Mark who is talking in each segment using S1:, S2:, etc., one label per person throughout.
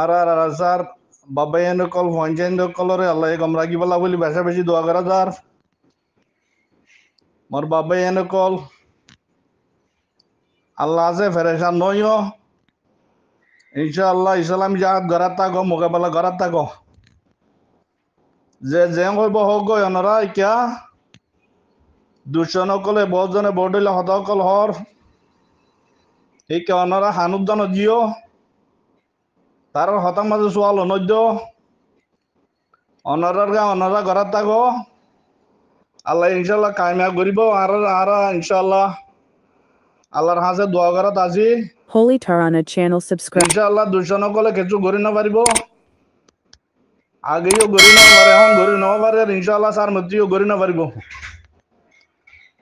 S1: আর আর আর বাবাই বাবাই কল পঞ্চায়েত কলরে আল্লাহ গম রাখিবলা বলি বেশা বেশি দোয়া করা যার মোর বাবাই কল আল্লাহ আছে ফেরেশান নইও ইনশাআল্লাহ ইসলাম জাহাত গড়ার তাক মোকাবেলা গড়ার তাক যে যে হইব হোক গই অনরা কিয়া দুজন কলে বহুজনে বড় হতকল হর ঠিক অনরা হানুজন জিও তার হতাম মাঝে চোৱাল অনৈদ্য অনারার গা ঘৰত ঘরাত থাকো আল্লাহ ইনশাল্লাহ কামিয়া করিব আর আর ইনশাল্লাহ আল্লাহর হাসে দোয়া ঘরাত আজি Holy Tarana channel subscribe. ইনশাল্লাহ দুজন কলে কিছু গরি না পারিব আগেও গরি না পারে এখন গরি না পারে ইনশাআল্লাহ স্যার মতিও গরি না পারিব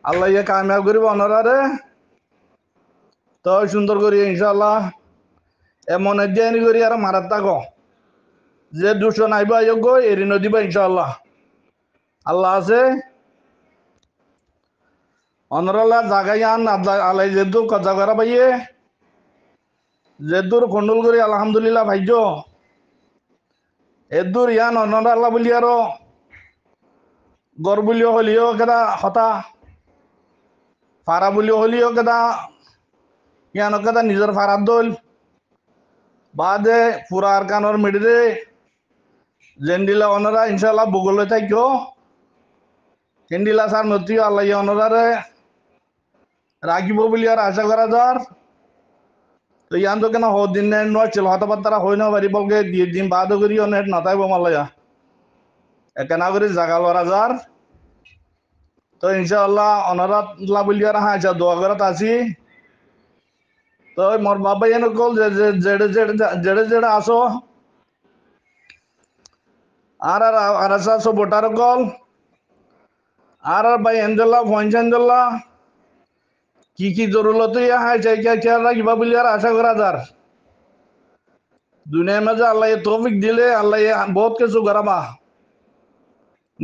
S1: আল্লাহ ইয়ে কামিয়া করিব অনারারে তো সুন্দর করি ইনশাআল্লাহ এমন অধ্যয়ন করি আর মারা থাকো যে দূষণ আইবা যোগ্য এরি বা ইনশাল্লাহ আল্লাহ আছে অনরলা জাগাই আন আলাই যেদু কজা করা পাইয়ে যেদুর কন্ডল করি আলহামদুলিল্লাহ ভাইজ এদুর ইয়ান অনরাল্লা বলি আর গড় বুলিও হলিও কেদা হতা ফারা বুলিও হলিও কেদা ইয়ান কেদা নিজের ফারাত দল বাদে পুরার আরকানোর মিডিরে জেন্ডিলা অনারা ইনশাল্লাহ ভূগোলে থাকিও কেন্ডিলা সার নতি আল্লাহ অনারারে রাখিব বলি আর আশা করা যার তো ইয়ান তো কেন হদিন নয় ছিল হতাপাত তারা হই না বাড়ি বলকে দিয়ে দিন বাদ করি অনেক নাতাই বমালয়া একেনা করে জাগা লড়া যার তো ইনশাআল্লাহ অনারা বলি আর হ্যাঁ দোয়া করাত আছি তো মোর বাবা যেন কল জেড়ে জেড়ে জেড়ে জেড়ে আসো আর আর আর আসো বোটার কল আর আর ভাই এঞ্জেলা ফঞ্চ এঞ্জেলা কি কি জরুরত ইয়া হয় চাই কে কে রাখবা বলি আর আশা করা যার दुनिया में जो अल्लाह ये तोफिक दिले अल्लाह ये बहुत किसु गरमा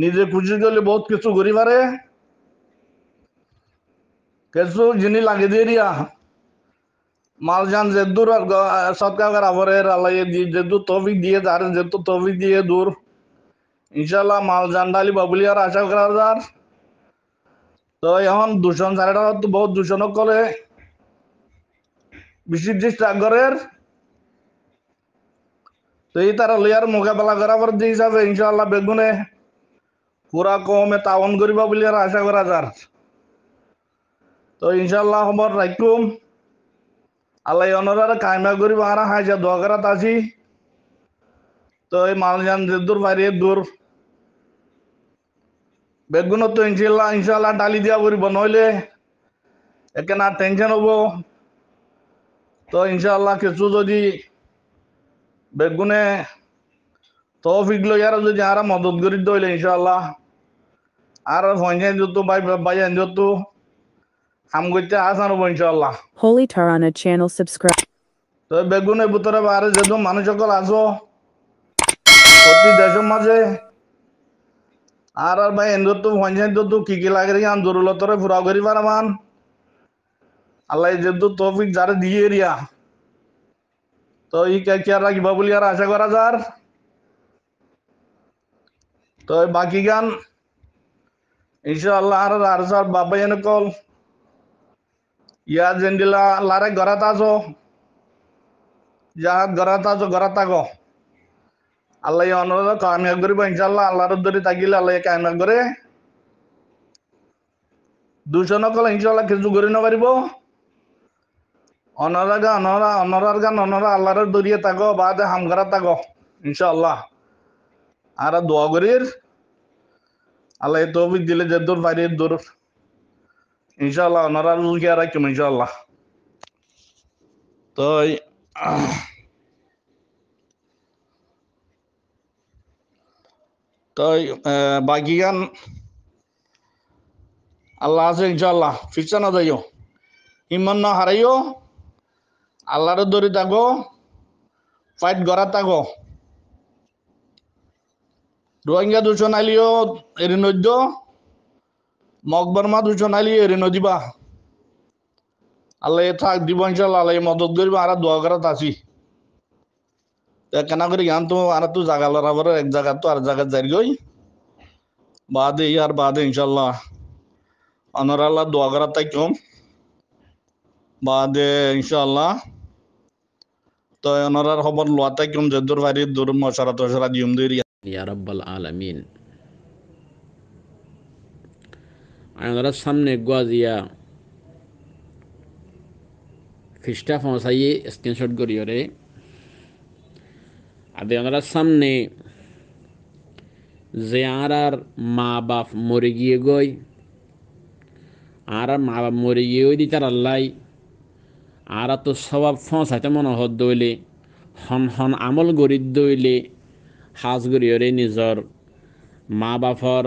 S1: निजे कुछ गले बहुत किसु गरीब रे किसु जिनी लागे दे रिया মালজান যে দূর সৎকার আবরের আল্লাহ যেহেতু তৌফিক দিয়ে যার যেহেতু তৌফিক দিয়ে দূর ইনশাল্লাহ মালজান ডালি বাবুলি আর আশা করা যার তো এখন দূষণ তো বহুত দূষণ করে বিশির সাগরের তো এই তারা লিয়ার মোকাবেলা করা পর দিয়ে যাবে ইনশাল্লাহ বেগুনে পুরা কমে তাওন করিবা আর আশা করা যার তো ইনশাল্লাহ খবর রাখুম আল্লাহ অনরার কায়মা গরিব আর হাজা দোয়াগারাত আছি তো এই মালজান দূর বাইরে দূর বেগুন তো ইনশাল্লাহ ইনশাল্লাহ ডালি দিয়া করিব নইলে একে না টেনশন হব তো ইনশাল্লাহ কিছু যদি বেগুনে তৌফিক লইয়ার যদি আর মদত করি দইলে ইনশাল্লাহ আর পঞ্চায়েত যত ভাই ভাই যত আমগইতে আসান হবো ইনশাল্লাহ Holy Tarana channel subscribe. তো বেগুনের ভিতরে বাইরে যেহেতু মানুষ সকল আসো প্রতি মাঝে আর আর ভাই এন্দুর তো পঞ্চায়েত তো কি কি লাগে আন জরুরতরে ফুরা করি পারমান আল্লাহ যেহেতু তৌফিক যারে দিয়ে রিয়া তো ই কে কি আর রাখিবা আর আশা করা যার তো বাকি গান ইনশাআল্লাহ আর আর বাবা এনে কল ইয়াত জেন্ডিলা লারে গৰাত আছ ইয়াত গৰাত আছ গৰাত তাক আল্লাহ অনুরোধ কামিয়া কৰিব ইনশাল্লাহ আল্লাহৰ ধৰি থাকিলে আল্লাহ কামিয়াব কৰে দূষণ কলে ইনশাল্লাহ কিছু কৰি নপাৰিব অনৰা গা অনৰা অনৰাৰ গান অনৰা আল্লাহৰ দৰিয়ে তাক বা দে হাম গৰা তাক ইনশাল্লাহ আৰু দোয়া কৰিৰ আল্লাহ তৌফিক দিলে যে দূৰ পাৰিৰ দূৰ ইনশাল্লাহ ওনারা রুজিয়া রাখুন ইনশাল্লাহ তো তো বাগিয়ান আল্লাহ আছে ইনশাল্লাহ ফিকশন যাইও হিমন না হারাইও আল্লাহরে ধরে থাকো ফাইট গড়া থাকো রোহিঙ্গা দূষণ আলিও এর নৈদ্য মকবর মাদু চনালি এরে নদীবা আল্লাহ থাক দিব ইনশাল্লাহ আল্লাহ মদত করি আর দোয়া করা তাছি কেন করে গান তো আর তো জাগা লড়াবার এক জায়গা তো আর জায়গা যাই গই বাদে আর বাদে ইনশাল্লাহ আনার আল্লাহ দোয়া করা তাই কম বাদে ইনশাল্লাহ তো অনারার খবর লোয়া তাই কম যে দূর বাড়ি দূর মশারা টশারা দিয়ম দিয়ে
S2: ইয়ারাব্বাল আলামিন আমরা সামনে দিয়া খ্রিস্টা পৌঁছাইয়ে স্ক্রিনশট ওরে আদে আমরা সামনে যে আর আর মা বাপ মরে গিয়ে গই আর মা বাপ মরে গিয়ে ওই দিতার আল্লাই আর তো স্বভাব ফসাইতে মনে হত দইলে হন হন আমল গরিব দইলে গরি ওরে নিজৰ মা বাপৰ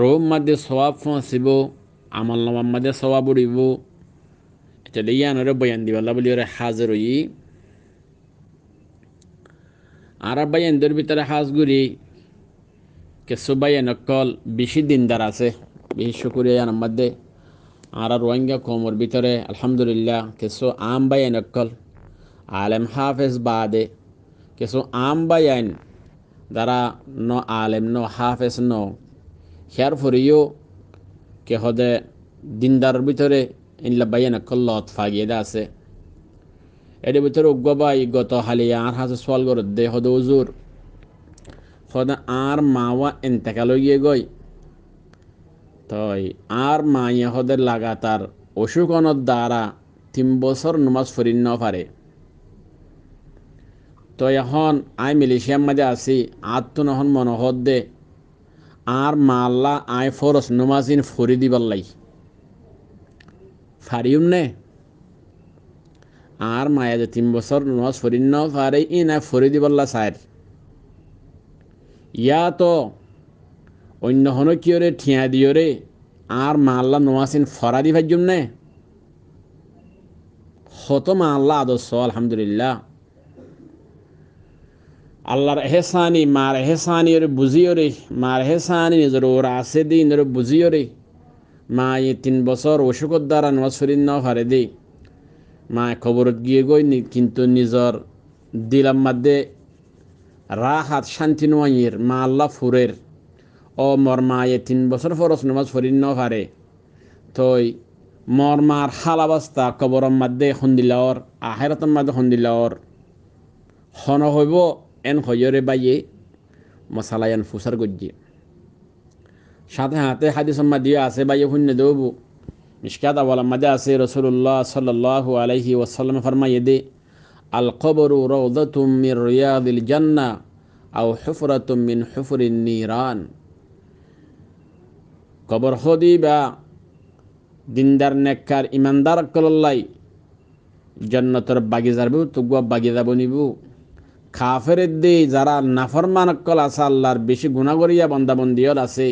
S2: রোম মাদে সবাব ফঁসিব আমল নামার মাদে সবাব উড়িব এটা ইয়ানরে বয়ান দিবাল্লা বলি ওরে হাজর হই আর বায়ানদের ভিতরে হাজ হাজগুড়ি কিছু বায়ান অকল বেশি দিনদার আছে বেশি শুকুরিয়া মধ্যে আর রোহিঙ্গা কোমর ভিতরে আলহামদুলিল্লাহ কিছু আম বায়ান অকল আলেম হাফেজ বাদে কিছু আম বায়ান যারা ন আলেম ন হাফেজ ন খেয়ার ফরিও কে হদে দিনদার ভিতরে ইনলা বাইয়ান কল্লত দা আছে এর ভিতরে বাই গত হালিয়া আর হাসে সোয়াল গর দে হদে উজুর হদে আর মাওয়া এন্তেকাল গিয়ে গই তই আর মায়ে হদে লাগাতার অসুকনের দ্বারা তিন বছর নমাজ ফরিন ন পারে তো এখন আই মিলিশিয়ার মাঝে আছি আত্মনহন মনোহর দে আর মাল্লা আয় ফরস নমাজিন ফরি দিবার লাই ফারিউম নে আর মায়া যে তিন বছর নমাজ ফরিন ন ফারে ই না ফরি দিবাল্লা সাইর ইয়া তো অন্য হন কিয় রে ঠিয়া দিও রে আর মাল্লা নমাজিন ফরা দি ভাজ্যুম নে হত মাল্লা আদর্শ আলহামদুলিল্লাহ আল্লাহর এহসানি মার এহসানি ওরে বুঝিও রে মার এহসানি নিজের ওর আসে দি নিজের বুঝিও রে মা এ তিন বছর অসুখের দ্বারা নসরিন ন হারে দেই মা খবর গিয়ে গই কিন্তু নিজর দিলাম মাদে রাহাত শান্তি নয়ের মা আল্লাহ ফুরের ও মর মা এ তিন বছর ফরস নমাজ ফরিন ন হারে তই মর মার হাল অবস্থা কবরম মাদে সন্দিলাওর আহেরতম মাদে সন্দিলাওর হন হইব এন হয়রে বাইয়ে মশালায়ান ফুসার গজ্জে সাথে হাতে হাদিস দিয়ে আছে বাইয়ে শূন্য দেবু মিসকাত আওয়ালাম্মাদে আছে রসুল্লাহ সাল্লাহ আলহি ওসাল্লাম ফরমাইয়ে দে আল কবরু রৌদতুম মির রিয়াদিল জান্না আও হুফরাতুম মিন হুফরিন নিরান কবর হদি বা দিনদার নেককার ইমানদার কল্লাই জন্নতর বাগিজার বু তুগুয়া বাগিজা বনিবু কাফেরের দি যারা নাফরমানকল আছে আল্লাহর বেশি গুণাগরিয়া বন্দাবন্দিয়র আছে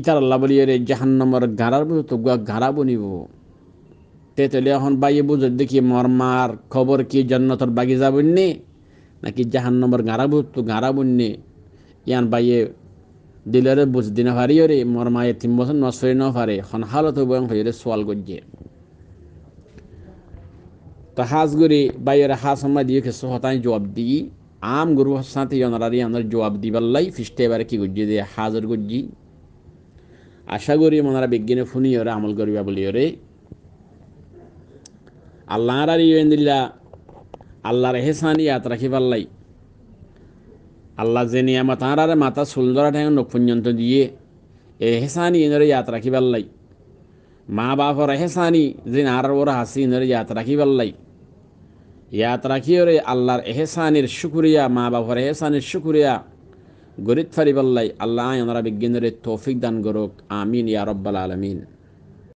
S2: ইতার আল্লাহ বলিয়ে রে নম্বর গাড়ার বুঝো তো গাড়া বনিব তে তেলে এখন বাইয়ে বুঝো দেখি মরমার খবর কি জন্নতর বাগিজা বন্যে নাকি নম্বর গাড়া বুঝ তো গাড়া বন্যে ইয়ান বাইয়ে দিলরে বুঝ দিনে হারিয়ে রে মরমায়ে তিন বছর নষ্ট নারে পারে হন হালত হইব হয়ে সোয়াল গজ্জে তো হাজ গরি বাইরে হাজ আমরা দিয়ে কিছু হতাই জবাব দিই আম গরু সাথে দিয়ে আমরা জবাব দিবাল্লাই ফিস্টে এবারে কি গজ্জি দিয়ে হাজর গজ্জি আশা করি মনারা বিজ্ঞানে ফুনি ওরা আমল করিবা বলি ওরে আল্লাহর আর ইয়েন্দিল্লা আল্লাহর হেসানি ইয়াত রাখিবাল্লাই আল্লাহ যে নিয়ামত আর মাথা সুলদরা ঠেঙ্গ নক পর্যন্ত দিয়ে এ হেসানি এনরে ইয়াত রাখিবাল্লাই মা বাপর এহেসানি দিন আর ওর হাসিনের ইয়াত বললাই লাই কি ওরে আল্লাহর এহেসানির শুকুরিয়া মা বাপর এহেসানির শুকুরিয়া গরিত বললাই আল্লাহ ওনারা বিজ্ঞানের তৌফিক দান করুক আমিন ইয়ারব্বাল আলমিন